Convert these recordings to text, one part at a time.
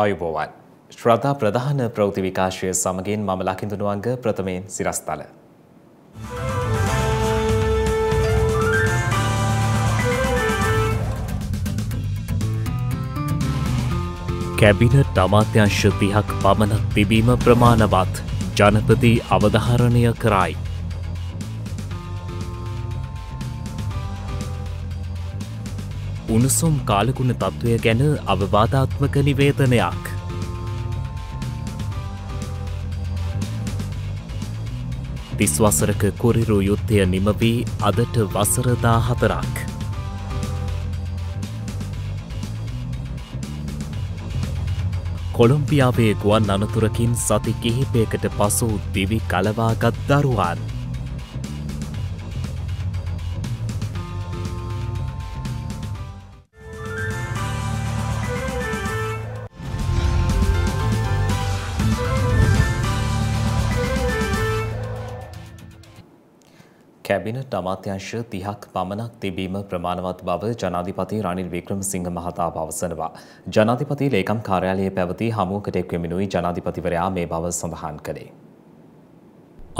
ආයුබෝවන්. ශ්‍රද්ධා ප්‍රධාන ප්‍රවෘති විකාශය සමගින් මම ලකිඳුනුවන්ග ප්‍රථමයෙන් සිරස්තල. කැබිනට් අමාත්‍යංශ තිහක් පමණක් තිබීම ප්‍රමාණවත් ජනපති අවධහරණය කරයි. උණුසුම් කාලගුණ තත්ත්වය ගැන අවවාධාත්මක නිවේදනයක්. තිස්වසරක කොරිරු යුත්තය නිමවී අදට වසරදා හතරක්. කොළොම්පියාවේ ගුවන් අනතුරකින් සති කිහිපයකට පසු දිවි කලවාගත් දරුවන්. කැබිනට් අමාත්‍යංශ 30ක් පමණක් තිබීම ප්‍රමාණවත් බව ජනාධිපති රනිල් වික්‍රමසිංහ මහතා පවසනවා. ජනාධිපති ලේකම් කාර්යාලයේ පැවති හමුවකට එක්වෙමිනුයි ජනාධිපතිවරයා මේ බව සඳහන් කළේ.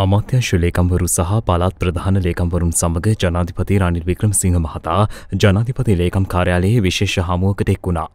අමාත්‍යංශ ලේකම්වරු සහ පළාත් ප්‍රධාන ලේකම්වරුන් සමග ජනාධිපති රනිල් වික්‍රමසිංහ මහතා ජනාධිපති ලේකම් කාර්යාලයේ විශේෂ හමුවකට එක් වුණා.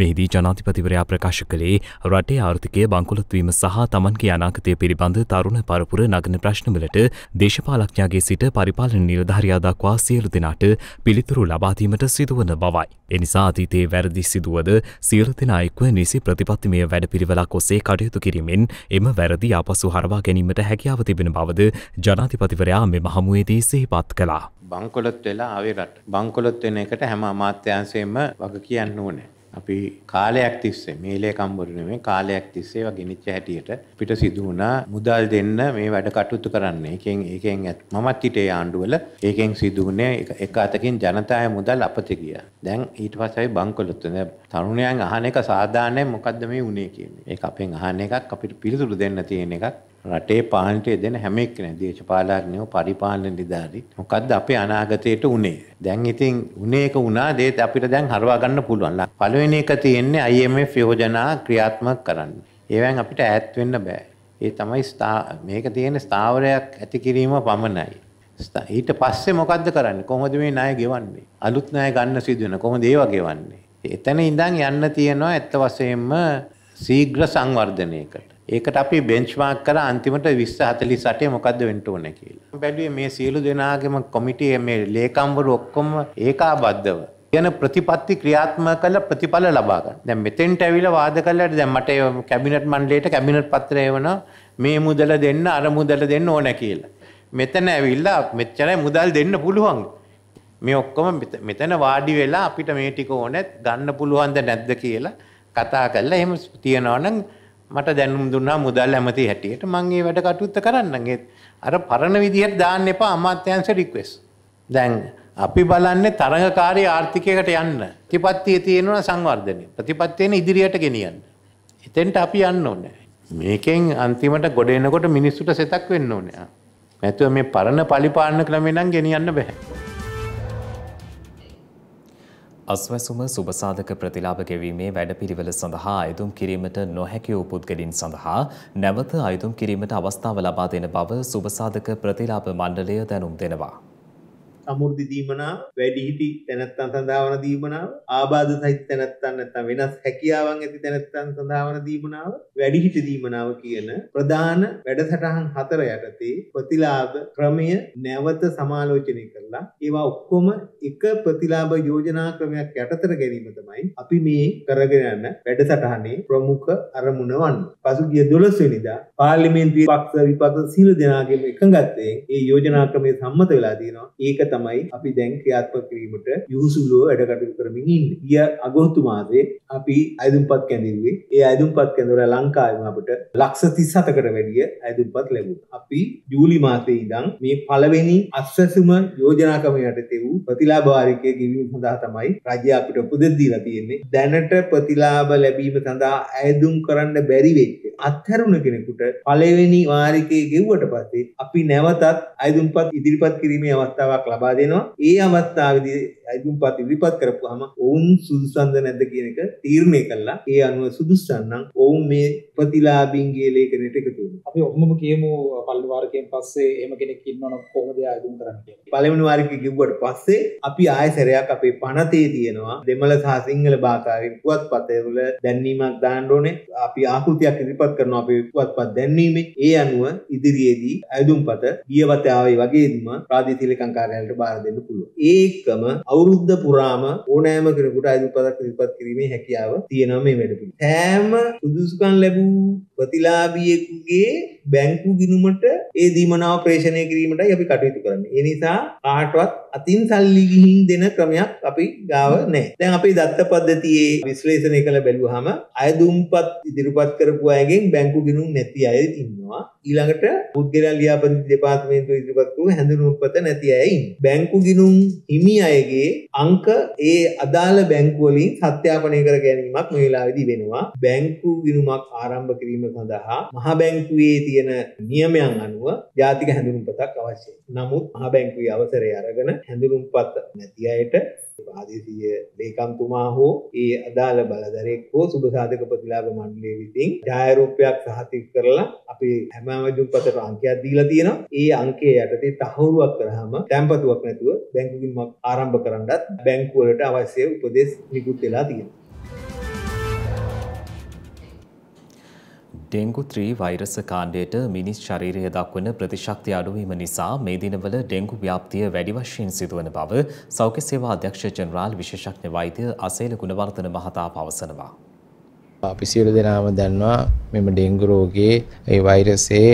මෙහිදී ජනාතිපතිවරයා ප්‍රකාශ කළේ රටේ ආර්ථිකය බංකොලොත්වීම සහ තමන්ගේ අනාගතය පිළිබඳ තරුණ පරපුර නගන ප්‍රශ්නවලට දේශපාලඥාගේ සිට පරිපාලන නිලධාරයා දක්වා සියලු දෙනාට පිළිතුරු ලබාදීමට සිදුවන බවයි. එනිසා අතීතයේ වැරදි සිදුවද සියලු දෙනායෙක්ව නිසි ප්‍රතිපත්තිමය වැඩපිළිවෙලක් ඔස්සේ කටයුතු කිරීමෙන් එම වැරදි ආපසු හරවා ගැනීමට හැකියාව තිබෙන බවද ජනාතිපතිවරයා මෙම හමුවේදී සිහිපත් කළා. බංකොලොත් වෙලා ආවේ රට. බංකොලොත් වෙන එකට හැම අමාත්‍යාංශයෙන්ම වග කියන්න ඕනේ. අපි කාලයක් තිස්සේ මේලේ කම්බුරු නෙමෙයි කාලයක් තිස්සේ ඒවා ගෙනිච්ච හැටියට පිට සිදු වුණා මුදල් දෙන්න මේ වැඩ කටයුතු කරන්න. ඒකෙන් ඒකෙන් මමත් හිටේ ආණ්ඩුවල ඒකෙන් සිදු වුණේ එක අතකින් ජනතාවේ මුදල් අපත ගියා. දැන් ඊට පස්සේ අපි බංකොලොත් වෙන තරුණයන් අහන එක සාධාරණයි මොකද්ද මේ වුනේ කියන්නේ. ඒක අපෙන් අහන එකක් අපිට පිළිතුරු දෙන්න තියෙන එකක්. රටේ පාලනයට දෙන හැම එක්කෙනා දේශපාලනඥයෝ පරිපාලන නිලධාරීන් මොකද්ද අපේ අනාගතයට උනේ දැන් ඉතින් උනේ එක වුණා දේත් අපිට දැන් හරවා ගන්න පුළුවන් පළවෙනි එක තියෙන්නේ IMF යෝජනා ක්‍රියාත්මක කරන්න ඒවෙන් අපිට ඈත් වෙන්න බෑ ඒ තමයි මේක තියෙන ස්ථාවරයක් ඇති කිරීම පමණයි ඊට පස්සේ මොකද්ද කරන්නේ කොහොමද මේ ණය ගෙවන්නේ අලුත් ණය ගන්න සිදු වෙන කොහොමද ඒවා ගෙවන්නේ එතන ඉඳන් යන්න තියෙනවා ඇත්ත වශයෙන්ම ශීඝ්‍ර සංවර්ධනයකට ඒකට අපි බෙන්ච්මාක් කර අන්තිමට 2048 මොකද්ද වෙන්න ඕනේ කියලා. බැලුවේ මේ සියලු දෙනාගේම කොමිටියේ මේ ලේකම්වරු ඔක්කොම ඒකාබද්ධව යන ප්‍රතිපත්ති ක්‍රියාත්මක කළ ප්‍රතිඵල ලබා ගන්න. දැන් මෙතෙන්ට ඇවිල්ලා වාද කළාට දැන් මට කැබිනට් මණ්ඩලයට කැබිනට් පත්‍රය එවන මේ මුදල දෙන්න අර මුදල දෙන්න ඕන කියලා. මෙතන ඇවිල්ලා මෙච්චරයි මුදල් දෙන්න පුළුවන්. මේ ඔක්කොම මෙතන වාඩි වෙලා අපිට මේ ටික ඕනේ ගන්න පුළුවන්ද නැද්ද කියලා කතා කරලා එහෙම තියනවනම් මට දැනුම් දුන්නා මුදල් ඇමති හැටියට මං ඒ වැඩ කටයුත්ත කරන්න. අර පරණ විදිහට දාන්න එපා අමාත්‍යංශ රික්වෙස්ට්. දැන් අපි බලන්නේ තරඟකාරී ආර්ථිකයකට යන්න. ප්‍රතිපත්තියේ තියෙනවා සංවර්ධනය. ප්‍රතිපත්තියෙන් ඉදිරියට ගෙනියන්න. එතෙන්ට අපි යන්න ඕනේ. මේකෙන් අන්තිමට ගොඩ එනකොට මිනිස්සුට සෙතක් වෙන්න ඕනේ. නැතුව මේ පරණ පරිපාලන ක්‍රමේ නම් ගෙනියන්න බෑ. අස්වැසුම සුබසාධක ප්‍රතිලාභ ගෙවීමේ වැඩපිළිවෙල සඳහා අයදුම් කිරීමට නොහැකි වූ පුද්ගලින් සඳහා නැවත අයදුම් කිරීමට අවස්ථාව ලබා දෙන බව සුබසාධක ප්‍රතිලාභ මණ්ඩලය දැනුම් දෙනවා. සමෘද්ධි දීමනාව, වැඩිහිටි තැනැත්තන් සඳහා වන දීමනාව, ආබාධ සහිත තැනැත්තන් නැත්නම් වෙනස් හැකියාවන් ඇති තැනැත්තන් සඳහා වන දීමනාව, වැඩිහිටි දීමනාව කියන ප්‍රධාන වැඩසටහන් හතර යටතේ ප්‍රතිලාභ ක්‍රමය නැවත සමාලෝචනය කරලා ඒවා ඔක්කොම එක ප්‍රතිලාභ යෝජනා ක්‍රමයක් යටතට ගැනීම තමයි අපි මේ කරගෙන යන වැඩසටහනේ ප්‍රමුඛ අරමුණ වන්නේ. පසුගිය 12 වෙනිදා පාර්ලිමේන්තුවේ පක්ෂ විපක්ෂ සීල දෙනාගේම එකඟත්වයෙන් මේ යෝජනා ක්‍රමය සම්මත වෙලා තියෙනවා. ඒක තමයි අපි දැන් ක්‍රියාත්මක කිරීමට යහුසුලුව වැඩ කටයුතු කරමින් ඉන්නේ. ගිය අගෝස්තු මාසයේ අපි අයදුම්පත් කැඳිව්වේ. ඒ අයදුම්පත් කැඳවල ලංකාවේ අපට ලක්ෂ 37කට වැඩිය අයදුම්පත් ලැබුණා. අපි ජූලි මාසයේ ඉඳන් මේ පළවෙනි අස්වැසුම යෝජනා කම යටතේ වූ ප්‍රතිලාභාරිකයේ ගෙවීම සඳහා තමයි රජය අපිට උපදෙස් දීලා තියෙන්නේ. දැනට ප්‍රතිලාභ ලැබීම සඳහා අයදුම් කරන්න බැරි වෙච්ච අත්හැරුණ කෙනෙකුට පළවෙනි වාරිකයේ ගෙව්වට පස්සේ අපි නැවතත් අයදුම්පත් ඉදිරිපත් කිරීමේ අවස්ථාවක් ලබා ලබා දෙනවා. ඒ අවස්ථාවේදී අයිතිම්පත් ඉදිරිපත් කරපුවාම ඔවුන් සුදුසන්ද නැද්ද කියන එක තීරණය කළා. ඒ අනුව සුදුසන් නම් ඔවුන් මේ ප්‍රතිලාභින්ගේ ලේඛනයට එකතු වෙනවා. අපි ඔහොමම කියමු පළවෙනි වාරකයෙන් පස්සේ එහෙම කෙනෙක් ඉන්නවනම් කොහොමද එයා අයිතිම් කරන්නේ කියලා. පළවෙනි වාරකේ කිව්වට පස්සේ අපි ආයෙ සැරයක් අපේ පනතේ තියෙනවා දෙමළ සහ සිංහල භාෂාවෙන් පුවත්පතේ වල දැන්වීමක් දාන්න ඕනේ. අපි ආකෘතියක් ඉදිරිපත් කරනවා අපේ පුවත්පත් දැන්වීමේ. ඒ අනුව ඉදිරියේදී අයිතිම්පත ගිය වතාවේ වගේම ප්‍රාදේශීය ලේකම් කාර්යාලයට බාර දෙන්න පුළුවන්. ඒකම අවුරුද්ද පුරාම ඕනෑම කෙනෙකුට අයිතිපදක් ඉදපත් කිරීමේ හැකියාව තියෙනවා මේ වැඩපිළිවෙල. හැම සුදුසුකම් ලැබූ ප්‍රතිලාභියෙකුගේ බැංකු ගිණුමට ඒ දීමනාව ප්‍රේෂණය කිරීමටයි අපි කටයුතු කරන්නේ. ඒ නිසා කාටවත් අතින් සල්ලි ගිහින් දෙන ක්‍රමයක් අපි ගාව නැහැ. දැන් අපි දත්ත පද්ධතියේ විශ්ලේෂණය කළ බැලුවාම අයදුම්පත් ඉදිරිපත් කරපු අයගෙන් බැංකු ගිණුම් නැති අය ඉන්නවා. ඊළඟට පුද්ගලයා ලියාපදිංචි දෙපාර්තමේන්තුව ඉදිරිපත් කරපු හැඳුනුම්පත නැති අය ඉන්නවා. බැංකු ගිණුම් හිමි අයගේ අංක ඒ අදාළ බැංකුවලින් සත්‍යාපනය කර ගැනීමක් මේ වෙලාවේදී වෙනවා. බැංකු ගිණුමක් ආරම්භ කිරීම කිරීම සඳහා මහා බැංකුවේ තියෙන නියමයන් අනුව ජාතික හැඳුනුම්පතක් අවශ්‍යයි. නමුත් මහා බැංකුවේ අවසරය අරගෙන හැඳුනුම්පත නැති අයට ආදේශීය ලේකම්තුමා හෝ ඒ අදාළ බලධරෙක් හෝ සුබසාධක ප්‍රතිලාභ මණ්ඩලය විසින් ජායරූපයක් සහතික කරලා අපි හැම වැජුම්පතට අංකයක් දීලා තියෙනවා. ඒ අංකය යටතේ තහවුරුවක් කරාම තැම්පතුවක් නැතුව බැංකුකින් ආරම්භ කරන්නත් බැංකුවලට අවශ්‍ය උපදෙස් නිකුත් වෙලා තියෙනවා. ඩෙංගු 3 වෛරස කාණ්ඩයට මිනිස් ශරීරය දක්වන ප්‍රතිශක්තිය අඩුවීම නිසා මේ දිනවල ඩෙංගු ව්‍යාප්තිය වැඩි වශයෙන් සිදුවන බව සෞඛ්‍ය සේවා අධ්‍යක්ෂ ජනරාල් විශේෂඥ වෛද්‍ය අසේල ගුණවර්ධන මහතා පවසනවා. අපි සියලු දෙනාම දන්නවා මෙම ඩෙංගු රෝගයේ ඒ වෛරසයේ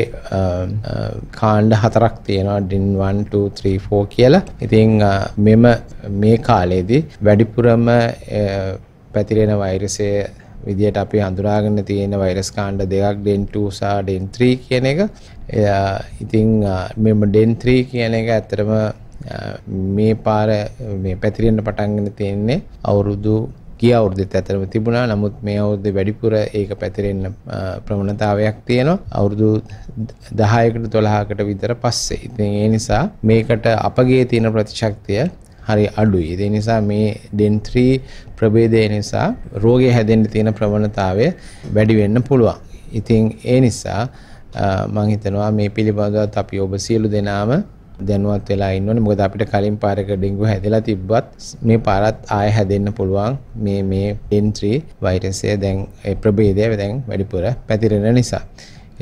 කාණ්ඩ හතරක් තියෙනවා ඩින් 1 2 3 4 කියලා. ඉතින් මෙම මේ කාලයේදී වැඩිපුරම පැතිරෙන වෛරසය විදියට අපි හඳුනාගන්න තියෙන වෛරස් කාණ්ඩ දෙකක් ඩෙන්2 සහ ඩෙන්3 කියන එක. ඉතින් මෙම ඩෙන්3 කියන එක ඇත්තටම මේ පාර මේ පැතිරෙන්න පටන්ගෙන තියෙන්නේ අවුරුදු ගිය අවුරුද්දෙත් ඇතරම තිබුණා. නමුත් මේ අවුරුද්දේ වැඩිපුර ඒක පැතිරෙන්න ප්‍රවණතාවයක් තියෙනවා. අවුරුදු 10කට 12කට විතර පස්සේ. ඉතින් ඒ නිසා මේකට අපගේ තියෙන ප්‍රතිශක්තිය හරි අඩුයි. ඒ නිසා මේ DEN3 ප්‍රභේදය නිසා රෝගය හැදෙන්න තියෙන ප්‍රවණතාවය වැඩි වෙන්න පුළුවන්. ඉතින් ඒ නිසා මම හිතනවා මේ පිළිබඳවත් අපි ඔබ සියලු දෙනාම දැනුවත් වෙලා ඉන්න ඕනේ. මොකද අපිට කලින් පාරක ඩෙන්ගු හැදලා තිබ්බත් මේ පාරත් ආය හැදෙන්න පුළුවන් මේ මේ DEN3 වෛරසය දැන් ඒ ප්‍රභේදය දැන් වැඩිපුර පැතිරෙන නිසා.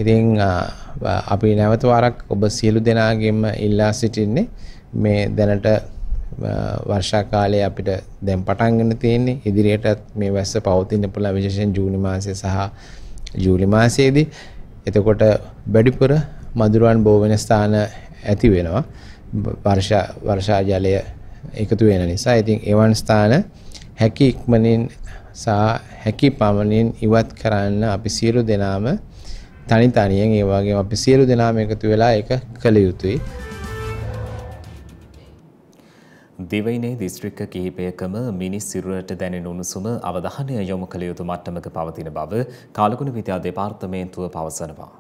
ඉතින් අපි නැවත වාරක් ඔබ සියලු දෙනාගෙම ඉල්ලා සිටින්නේ මේ දැනට වර්ෂා කාලයේ අපිට දැන් පටන් ගන්න තියෙන්නේ ඉදිරියටත් මේ වැස්ස පවතින්න පුළුවන් විශේෂයෙන් ජූනි මාසය සහ ජූලි මාසයේදී එතකොට වැඩිපුර මදුරුවන් බෝ වෙන ස්ථාන ඇති වෙනවා වර්ෂා වර්ෂා ජලය එකතු වෙන නිසා ඉතින් එවන් ස්ථාන හැකි ඉක්මනින් සහ හැකි පමණින් ඉවත් කරන්න අපි සියලු දෙනාම තනි තනියෙන් ඒ වගේම අපි සියලු දෙනාම එකතු වෙලා ඒක කළ යුතුයි දිවයිනේ දිස්ත්‍රික්ක කිහිපයකම මිනිස් සිරුරට දැනෙන උණුසුම අවධානය යොමු කළ යුතු මට්ටමක පවතින බව කාලගුණ විද්‍යා දෙපාර්තමේන්තුව පවසනවා.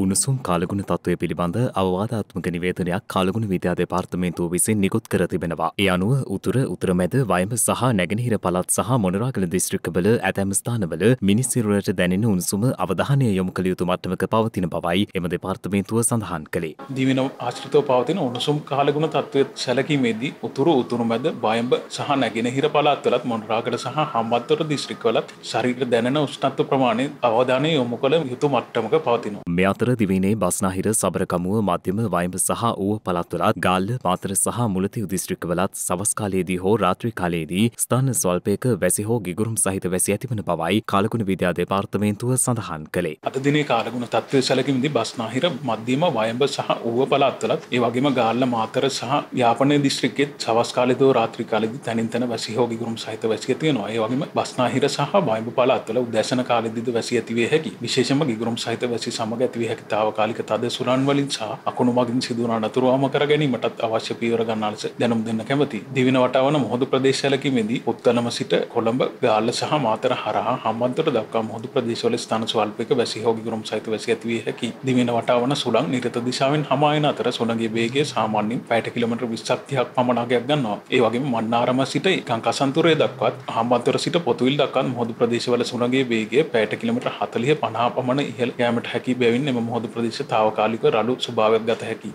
උණුසුම් කාලගුණ තත්ත්වය පිළිබඳ අවවාධාත්මක නිවේදනයක් කාලගුණ විද්‍යා දෙපාර්තමේන්තුව විසින් නිකුත් කර තිබෙනවා. ඒ අනුව උතුර උතුරමැද වයඹ සහ නැගෙනහිර පළාත් සහ මොනරාගල දිස්ත්‍රික්කවල ඇතැම් ස්ථානවල මිනිස්සිරුරට දැනෙන උණුසුම අවධානය යොමු කළ යුතු මට්ටමක පවතින බවයි එම දෙපාර්තමේන්තුව සඳහන් කළේ. දිවින ආශ්‍රිතව පවතින උණුසුම් කාලගුණ තත්ත්වය සැලකීමේදී උතුරු උතුරමැද වයඹ සහ නැගෙනහිර පළාත්වලත් මොනරාගල සහ හම්බන්තොට දිස්ත්‍රික්කවලත් ශරීර දැනෙන උෂ්ණත්ව ප්‍රමාණය අවධානය යොමු කළ යුතු මට්ටමක පවතිනවා. මෙ අත අතර දිවයිනේ බස්නාහිර සබරකමුව මධ්‍යම වයඹ සහ ඌව පළත්වලත් ගාල්ල මාතර සහ මුලතිව් දිස්ත්‍රික්කවලත් සවස් කාලයේදී හෝ රාත්‍රී කාලයේදී ස්ථාන ස්වල්පයක වැසි හෝ ගිගුරුම් සහිත වැසි ඇතිවන බවයි කාලගුණ විද්‍යා දෙපාර්තමේන්තුව සඳහන් කළේ. අද දිනේ කාලගුණ තත්ත්වය සැලකීමේදී බස්නාහිර මධ්‍යම වයඹ සහ ඌව පළත්වලත් ඒ වගේම ගාල්ල මාතර සහ යාපනයේ දිස්ත්‍රික්කයේ සවස් කාලයේදී හෝ රාත්‍රී කාලයේදී තනින් තන වැසි හෝ ගිගුරුම් සහිත වැසි තියෙනවා. ඒ වගේම බස්නාහිර සහ වයඹ පළත්වල උදෑසන කාලයේදී වැසි ඇති වේ හැකි. විශේෂයෙන්ම ගිගුරුම් සහිත වැසි සමග ඇති හැකි තාවකාලික තද සුරන් වලින් සහ අකුණු මගින් සිදුවන අනතුරුවාම කර ගැනීමටත් අවශ්‍ය පියවර ගන්නාලෙස දැනුම් දෙන්න කැමති. දිවින වටාවන මුහුදු ප්‍රදේශවලකීමේදී උත්තනම සිට කොළඹ ගාල්ල සහ මාතර හරහා හම්බන්තොට දක්වා මුහුදු ප්‍රදේශවල ස්ථාන ස්වල්පයක වැසි හෝ ගිගුරුම් සහිත වැසි ඇති විය හැකි. දිවින වටාවන සුළං නිරත දිශාවෙන් හමායන අතර සුළඟේ වේගය සාමාන්‍යයෙන් 5 කිලෝමීටර් 20ක් 30ක් පමණ අගයක් ගන්නවා. ඒ වගේම මන්නාරම සිට ගංගාසන්තුරය දක්වත් හම්බන්තොට සිට පොතුවිල් දක්වා මුහුදු ප්‍රදේශවල සුළඟේ වේගය 5 කිලෝමීටර් 40 50 පමණ ඉහළ යෑමට හැකි බැවින් එම මුහොද ප්‍රදේශ තාවකාලික රළු ස්භාවත් ගත හැකි.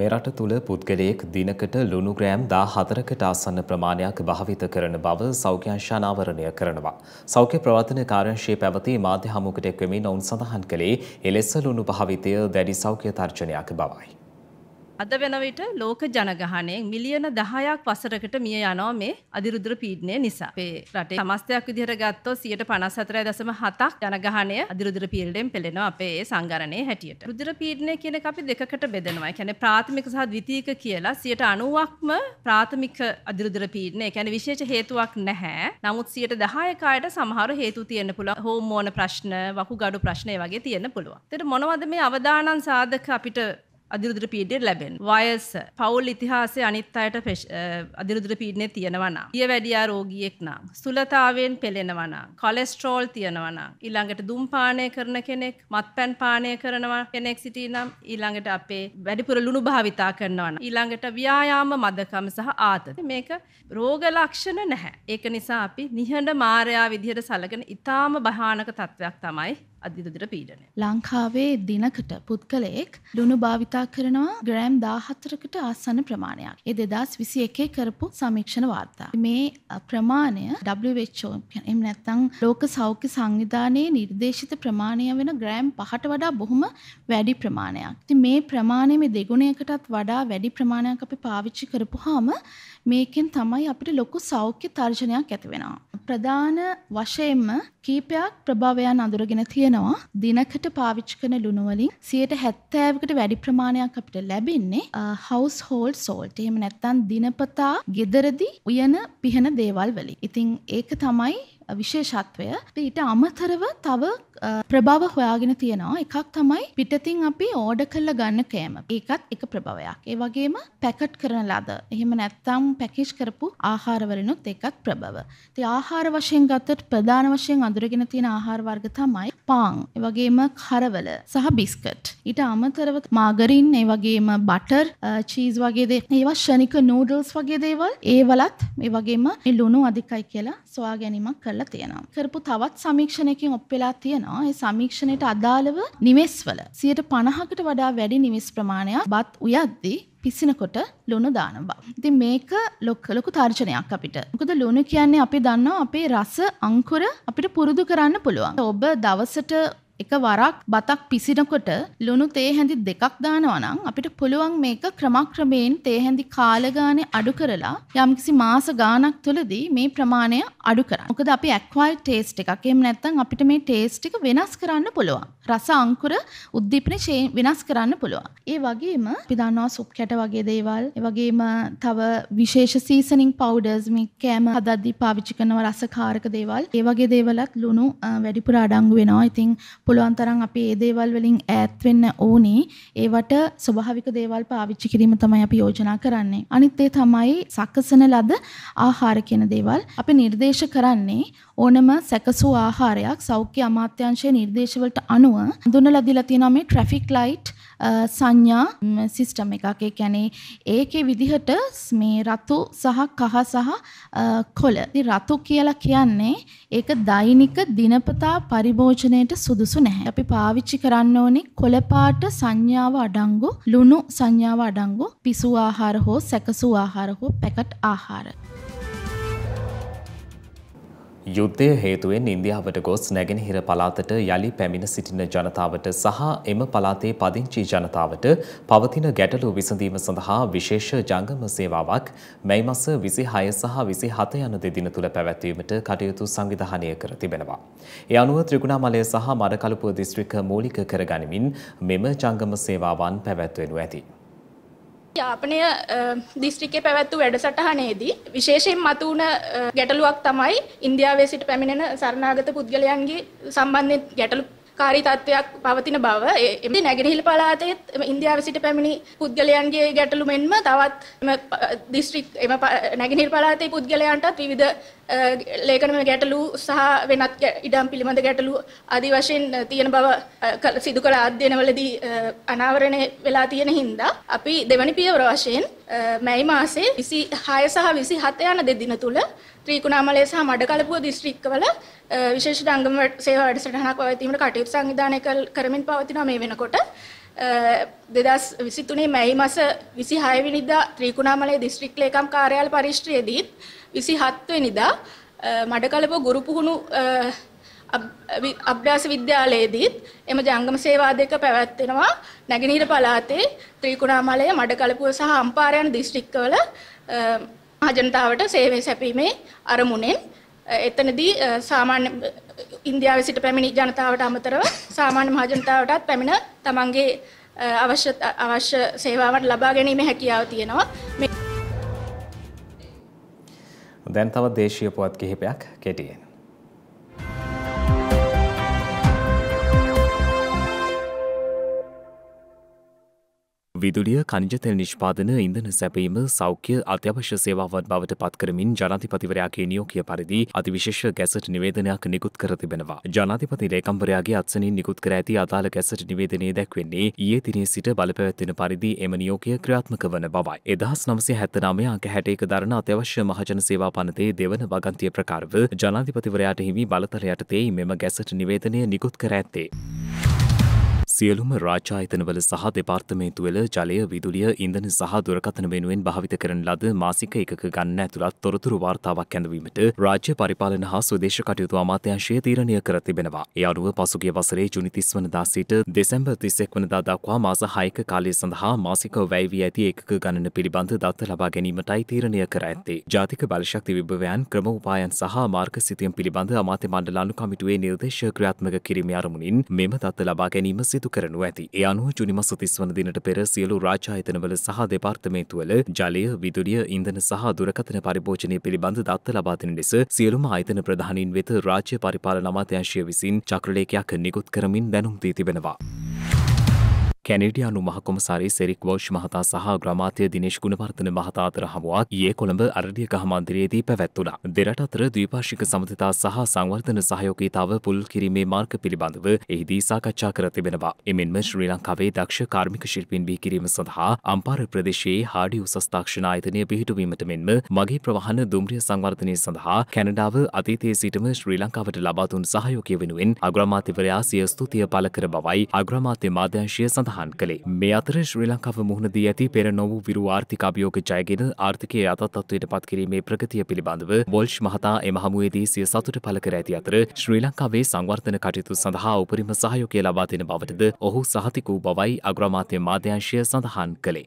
මෙරට තුළ පුද්ගලයෙක් දිනකට ලුණුග්‍රෑම් දා හතරකට අසන්න ප්‍රමාණයක් භාවිත කරන බව සෞඛ්‍යංශානාවරණය කරනවා. සෞඛ්‍ය ප්‍රවර්තන කාර්ංශයේ පැවති මාධ්‍ය හමුකට එක්වමින් ඔවුන් සඳහන් කළේ එලෙස ලුණු භාවිතය දැඩි සෞඛ්‍ය තර්ජනයක් බවයි. අද වෙන විට ලෝක ජනගහනයෙන් මිලියන 10ක් වසරකට මිය යනවා මේ අධිරුද්‍ර පීඩනය නිසා. අපේ රටේ සමස්තයක් විදිහට ගත්තොත් 154.7ක් ජනගහනය අධිරුද්‍ර පීඩණයෙන් පෙළෙනවා අපේ ඒ සංගරණයේ හැටියට. රුධිර පීඩනය කියන එක අපි දෙකකට බෙදනවා. ඒ කියන්නේ ප්‍රාථමික සහ ද්විතීක කියලා 90%ක්ම ප්‍රාථමික අධිරුද්‍ර පීඩනය. ඒ කියන්නේ විශේෂ හේතුවක් නැහැ. නමුත් 10% කායට සමහර හේතු තියෙන්න පුළුවන්. හෝමෝන ප්‍රශ්න, වකුගඩු ප්‍රශ්න වගේ තියෙන්න පුළුවන්. ඒතර මොනවද මේ අවදානම් සාධක අපිට අධිරුදුර පීඩිය ලැබෙන්. වයස පවුල් ඉතිහාසේ අනිත් අයට අධිරුදුර පීඩනය තියෙනවනා. ිය වැඩියා රෝගියෙක් නම්. සුලතාවෙන් පෙළෙනවනා. කොලෙස්ට්‍රෝල් තියෙනවනා. ඊළඟට දුම්පානය කරන කෙනෙක් මත් පැන් පානය කරනවා කෙනෙක් සිටී නම් ඊළඟට අපේ වැඩිපුර ලුණු භාවිතා කරනවන. ඊළඟට ව්‍යයාම මදකම සහ ආතත. මේක රෝග ලක්ෂණ නැහැ. ඒක නිසා අපි නිහඬ මාරයා විදිහට සලගෙන ඉතාම භානක තත්ත්වයක් තමයි අධිදුදිර පීඩනය. ලංකාවේ දිනකට පුද්ගලයෙක් ලුණු භාවිතා කරනවා ග්‍රෑම් දාහත්තරකට ආසන්න ප්‍රමාණයක්. එ දෙදස් විසි එකේ කරපු සමීක්ෂණ වාර්තා. මේ ප්‍රමාණය ඩෝ එම නැත්තං ලෝක සෞඛ්‍ය සංවිධානයේ නිර්දේශිත ප්‍රමාණය වෙන ග්‍රෑම් පහට වඩා බොහොම වැඩි ප්‍රමාණයක්. ති මේ ප්‍රමාණය මේ දෙගුණයකටත් වඩා වැඩි ප්‍රමාණයක් අපි පාවිච්චි කරපු හාම මේකෙන් තමයි අපිට ලොකු සෞඛ්‍ය තර්ජනයක් ඇති වෙනවා. ප්‍රධාන වශයෙන්ම කීපයක් ප්‍රභවයන් අඳුරගෙන තියෙනවා දිනකට පාවිච්චි කරන ලුණු වලින් 70%කට වැඩි ප්‍රමාණයක් අපිට ලැබෙන්නේ household salt. එහෙම නැත්නම් දිනපතා gederedi උයන පිහන දේවල් වලින්. ඉතින් ඒක තමයි විශේෂත්වය. ඊට අමතරව තව ප්‍රභාව හොයාගෙන තියෙනවා එකක් තමයි පිටතින් අපි ඕඩ කරලා ගන්න කෑම ඒකත් එක ප්‍රභවයක් ඒ වගේම පැකට් කරන ලද එහෙම නැත්තම් පැකිෂ් කරපු ආහාරවලනුත් එකත් ප්‍රභව ති ආහාර වශයෙන් ගත්තට ප්‍රධාන වශයෙන් අඳුරගෙන තියෙන ආහාර වර්ග තමයි පාන් ඒ වගේම කරවල සහ බිස්කට් ඊට අමතරව මාගරින් ඒ වගේම බටර් චීස් වගේ දේ ඒවා ෂණික නූඩල්ස් වගේ දේවල් ඒවලත් ඒ වගේම ලුණු අධිකයි කියලා සොයා ගැනීමක් කරලා තියෙනවා කරපු තවත් සමීක්ෂණයකින් ඔප්පෙලා තියෙනවා කරනවා ඒ සමීක්ෂණයට අදාළව නිවෙස්වල සියයට පණහකට වඩා වැඩි නිවෙස් ප්‍රමාණයක් බත් උයද්දී පිසිනකොට ලුණු දාන බව. ඉතින් මේක ලොක ලොකු තර්ජනයක් අපිට. මොකද ලුණු කියන්නේ අපි දන්නවා අපේ රස අංකුර අපිට පුරුදු කරන්න පුළුවන්. ඔබ දවසට එක වරක් බතක් පිසිනකොට ලුණු තේහැඳි දෙකක් දානවනම් අපිට පුළුවන් මේක ක්‍රමක්‍රමයෙන් තේහැඳි කාලගානේ අඩු කරලා යම්කිසි මාස ගානක් තුළදී මේ ප්‍රමාණය අඩු කරන්න. මොකද අපි ඇක්වයිඩ් ටේස්ට් එකක්. එහෙම නැත්නම් අපිට මේ ටේස්ට් එක වෙනස් කරන්න පුළුවන්. රස අංකුර උද්දීපන වෙනස් කරන්න පුළුවන්. ඒ වගේම අපි දන්නවා සුප් කැට වගේ දේවල්, ඒ වගේම තව විශේෂ සීසනින් පවුඩර්ස් මේ කෑම හදද්දී පාවිච්චි කරන රසකාරක දේවල්, ඒ වගේ දේවලත් ලුණු වැඩිපුර අඩංගු වෙනවා. ඉතින් පුළුවන් තරම් අපි මේ දේවල් වලින් ඈත් වෙන්න ඕනේ. ඒවට ස්වභාවික දේවල් පාවිච්චි කිරීම තමයි අපි යෝජනා කරන්නේ. අනිත් ඒ තමයි සකසන ලද ආහාර කියන දේවල්. අපි නිර්දේශ කරන්නේ ඕනම සැකසූ ආහාරයක් සෞඛ්‍ය අමාත්‍යාංශයේ නිර්දේශවලට අනුව හඳුනලා දීලා තියෙනවා මේ ට්‍රැෆික් ලයිට් සංඥා සිිස්ටම් එකක් කැනේ ඒකේ විදිහට මේ රතු සහ කහ සහ කොල රතු කියලා කියන්නේ ඒක දෛනික දිනපතා පරිභෝජනයට සුදුසු නැහැ අපි පාවිච්චි කරන්න ඕනේ කොළපාට සංඥාව අඩංගු ලුණු සංඥාව අඩංගු පිසු ආහාර හෝ සැකසු ආහාර හෝ පැකට් ආහාර යුද්ධය හේතුවෙන් ඉන්දියාවට ගොස් නැගෙනහිර පළාතට යළි පැමිණ සිටින ජනතාවට සහ එම පළාතේ පදිංචි ජනතාවට පවතින ගැටලු විසඳීම සඳහා විශේෂ ජංගම සේවාවක් මැයි මස 26 සහ 27 යන දෙදින තුල පැවැත්වීමට කටයුතු සංවිධානය කර තිබෙනවා. ඒ අනුව ත්‍රිකුණාමලය සහ මඩකලපුව දිස්ත්‍රික්ක මූලික කරගනිමින් මෙම ජංගම සේවාවන් පැවැත්වෙනු ඇති. යාපනය දිස්ත්‍රිකේ පැවැත්තු වැඩසටහනේදී විශේෂයෙන් මතුවන ගැටලුවක් තමයි ඉන්දියාවේ සිට පැමිණෙන සරණාගත පුද්ගලයන්ගේ සම්බන්ධයෙන් ගැටලු කාරී තත්ත්වයක් පවතින බව එම නැගෙනහිර පළාතේ ඉන්දියාවේ සිට පැමිණි පුද්ගලයන්ගේ ගැටලු මෙන්ම තවත් දිස්ත්‍රික් එම නැගෙනහිර පළාතේ පුද්ගලයන්ටත් විවිධ ලේඛනම ගැටලු සහ වෙනත් ඉඩම් පිළිබඳ ගැටලු ආදී වශයෙන් තියෙන බව සිදු කළ අධ්‍යයනවලදී අනාවරණය වෙලා තියෙන හින්දා අපි දෙවැනි පියවර වශයෙන් මැයි මාසේ 26 සහ 27 යන දෙදින තුල ත්‍රිකුණාමලය සහ මඩකලපුව දිස්ත්‍රික්කවල විශේෂ රංගම සේවා වැඩසටහනක් පවත්වීමට කටයුතු සංවිධානය කරමින් පවතිනවා මේ වෙනකොට දෙදස් විසිතුනේ මැයි මස විසි හයවිනිදා ත්‍රීකුණාමලේ දිස්ත්‍රික් ලේකම් කාර්යාල පරිශ්්‍රයේදීත් විසි හත්වනිදා මඩකලප ගුරුපුහුණු අභ්‍යාස විද්‍යාලයේදීත් එම ජංගම සේවා දෙක පැවැත්වෙනවා නැගනීර පලාතේ ත්‍රීකුණාමලය මඩකලපුව සහ අම්පාරයන් දිස්ට්‍රික්කවල ජනතාවට සේවය සැපීමේ අරමුණෙන් එතනදී සාමාන්‍ය ඉන්දියාවේ සිට පැමිණි ජනතාවට අමතරව සාමාන්‍ය මහජනතාවටත් පැමිණ තමන්ගේ අවශ්‍ය අවශ්‍ය සේවාවන් ලබා ගැනීම හැකියාව තියෙනවා. දැන් තව දේශීය පුවත් කිහිපයක් කෙටියෙන්. විදුලිය කනිජතෙල් නිෂ්පාදන ඉඳන සැපීම සෞඛ්‍ය අත්‍යවශ්‍ය සේවාවන් බවට පත්කරමින් ජනාතිපතිවරයාගේ නියෝකිය පරිදි අතිවිශේෂ ගැසට නිවේදනයක් නිකුත් කර තිබෙනවා. ජනාතිපති ලේකම්වරයාගේ අත්සනින් නිකුත් කර ඇති අදාළ ගැසට නිවේදනයේ දැක්වෙන්නේ ඊයේ දිනේ සිට බලපැවැත්වෙන පරිදි එම නියෝකය ක්‍රියාත්මක වන බවයි. එදහස් නමසය හැත්තනාමය අංක හැටේක දරන අත්‍යවශ්‍ය මහජන සේවා පනතේ දෙවන වගන්තිය ප්‍රකාරව ජනාධිපතිවරයාට හිමි බලතල යටතේ මෙම ගැසට නිවේදනය නිකුත් කර ඇත්තේ. සියලුම රාජායතනවල සහ දෙපාර්තමේතුවල ජලය විදුලිය ඉඳන සහ දුරකථන වෙනුවෙන් භාවිත කරන ලද මාසික එකක ගන්න ඇතුළත් තොරතුරු වාර්තාවක් ඇඳවීමට රාජ්‍ය පරිපාලන හා සුදේශ කටයුතු අමාත්‍යංශය තීරණය කර තිබෙනවා. ඒ අනුව පසුගිය වසරේ ජුනි තිස් වනදා සිට දෙසැම්බර් තිස්සෙක් වනදා දක්වා මාස හයක කාලය සඳහා මාසික වැය වී ඇති එකක ගණන පිළිබඳ දත්ත ලබා ගැනීමටයි තීරණය කර ඇත්තේ. ජාතික බලශක්ති විභවයන් ක්‍රම උපායන් සහ මාර්ග සිතියම් පිළිබඳ අමාත්‍ය මණ්ඩල අනුකමිටුවේ නිර්දේශ ක්‍රියාත්මක කිරීමේ අරමුණින් මෙම දත්ත ලබා ගැනීම සිදු ඉටු කරනු ඇති. ඒ අනුව ජුනි මස 30 වන දිනට පෙර සියලු රාජායතනවල සහ දෙපාර්තමේන්තුවල ජලය, විදුලිය, ඉන්ධන සහ දුරකථන පරිභෝජනය පිළිබඳ දත්ත ලබා දෙන ලෙස සියලුම ආයතන ප්‍රධානීන් වෙත රාජ්‍ය පරිපාලන අමාත්‍යාංශය විසින් චක්‍රලේඛයක් නිකුත් කරමින් දැනුම් දී තිබෙනවා. කැනේඩියානු මහකොමසාරි සෙරික් වෝෂ් මහතා සහ ග්‍රමාත්‍ය දිනේශ් ගුණවර්ධන මහතා අතර හමුවා ඊයේ කොළඹ අරලියගහ මන්දිරයේදී පැවැත්වුණා. දෙරට අතර ද්විපාර්ශික සමතතා සහ සංවර්ධන සහයෝගීතාව පුල් කිරීමේ මාර්ග පිළිබඳව එහිදී සාකච්ඡා කර තිබෙනවා. එමෙන්ම ශ්‍රී ලංකාවේ දක්ෂ කාර්මික ශිල්පීන් බිහි කිරීම සඳහා අම්පාර ප්‍රදේශයේ හාඩි උසස් තාක්ෂණ ආයතනය පිහිටුවීමට මෙන්ම මගේ ප්‍රවාහන දුම්රිය සංවර්ධනය සඳහා කැනඩාව අතීතයේ සිටම ශ්‍රී ලංකාවට ලබාදුන් සහයෝගය වෙනුවෙන් අග්‍රමාත්‍යවරයා සිය ස්තුතිය පළ කර බවයි අග්‍රමාත්‍ය මාධ්‍යංශය සඳහන් සඳහන් කළේ. මේ අතර ශ්‍රී ලංකාව මුහුණදී ඇති පෙර නොවූ විරු ආර්ථික අභියෝග ජයගෙන ආර්ථිකයේ අතත්ත්වයට පත්කිරීමේ ප්‍රගතිය පිළිබඳව බොල්ෂ් මහතා එම හමුවේදී සිය සතුට පළ කර ඇති අතර ශ්‍රී ලංකාවේ සංවර්ධන කටයුතු සඳහා උපරිම සහයෝගය ලබා දෙන බවටද ඔහු සහතික වූ බවයි අග්‍රාමාත්‍ය මාධ්‍යංශය සඳහන් කළේ.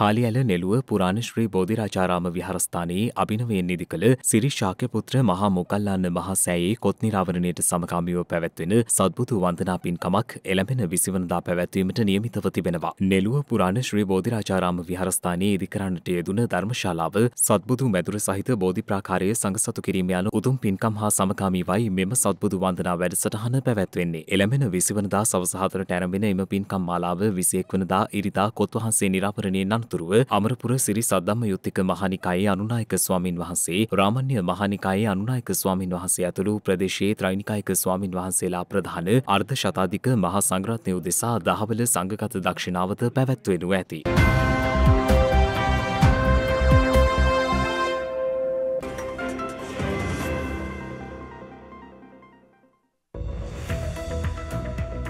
හාලි ඇල නෙළුව පුරාණ ශ්‍රී බෝධිරාචාරාම විහාරස්ථානයේ අභිනවයෙන් නිදි කළ සිරි ශාක්‍යපුත්‍ර මහා මොකල්ලාන්න මහා සෑයේ කොත් නිරාවරණයට සමකාමීව පැවැත්වෙන සද්බුදු වන්දනා පින්කමක් එළඹෙන විසිවනදා පැවැත්වීමට නියමිතව තිබෙනවා. නෙළුව පුරාණ ශ්‍රී බෝධිරාචාරාම විහාරස්ථානයේ ඉදිකරන්නට යෙදුන ධර්මශාලාව සද්බුදු මැදුර සහිත බෝධි ප්‍රාකාරයේ සංගසතු කිරීම යන උතුම් පින්කම් හා සමකාමීවයි මෙම සද්බුදු වන්දනා වැඩසටහන පැවැත්වෙන්නේ. එළඹෙන විසිවනදා සවස හතරට ඇරඹෙන එම පින්කම් මාලාව විසියෙක් වනදා ඉරිදා කොත් වහන්සේ නිරාපරණයෙන් නන් අනතුරුව අමරපුර සිරි සද්දම්ම යුත්තික මහානිකායේ අනුනායක ස්වාමින් වහන්සේ රාමණ්‍ය මහානිකායේ අනුනායක ස්වාමින් වහන්සේ ඇතුළු ප්‍රදේශයේ ත්‍රෛනිකායක ස්වාමින් වහන්සේලා ප්‍රධාන අර්ධ ශතාධික මහා සංග්‍රහණය උදෙසා දහවල සංඝගත දක්ෂිණාවත පැවැත්වෙනු ඇති.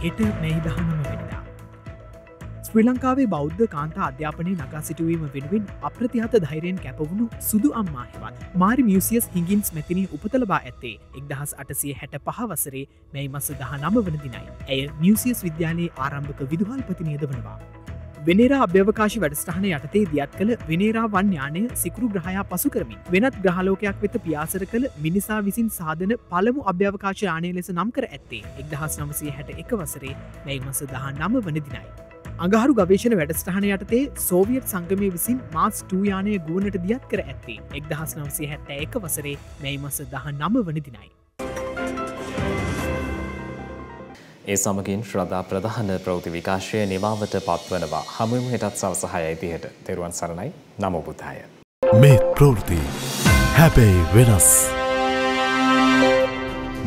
ඉට නැයි දහනමක ශ්‍රී ලංකාවේ බෞද්ධ කාන්තා අධ්‍යාපනය නගා සිටුවීම වෙනුවෙන් අප්‍රතිහත ධෛරයෙන් කැපවුණු සුදු අම්මාහිවත් මාරි මියසිියස් හිගින්ස් මෙතිනි උපතලබා ඇත්තේ එක්දහස් අටසේ හැට පහවසරේ මැයි මස දහ නම වනදිනයි ඇය මියසිියස් විද්‍යාලයේ ආරම්භක විදුහල්පතිනයද වනවා. වෙනේරා අභ්‍යවකාශ වැඩස්ටහන යටතේ දියත් කළ වෙනේරා වන්්‍යානය සිකරු ග්‍රහයා පසු කරමින් වෙනත් ග්‍රහලෝකයක් වෙත පියාසර කළ මිනිසා විසින් සාධන පළමු අභ්‍යවකාශ යානය ලෙස නම් කර ඇත්තේ එක්දහස් නමසේ හැට එක වසරේ මැයි මස දහ නම වනදිනයි. අඟහරු ගවේශණ වැඩස්ටහන යටතේ සෝවියට් සංගමය විසින් මාස් ටූයානය ගුවනට දියත් කර ඇත්තේ එක් දහස් නවසේ හැත්ත එක වසරේ මැයි මස දහ නම වනි දිනයි. ඒ සමගින් ශ්‍රදා ප්‍රධාන ප්‍රෞති විකාශය නිවාවට පත්වනවා හමුවම හිටත් සවසහයයිතිහට තෙරුවන් සරණයි නමබුතාය. මේ ප්‍රෘති හැබැයි වෙනස්.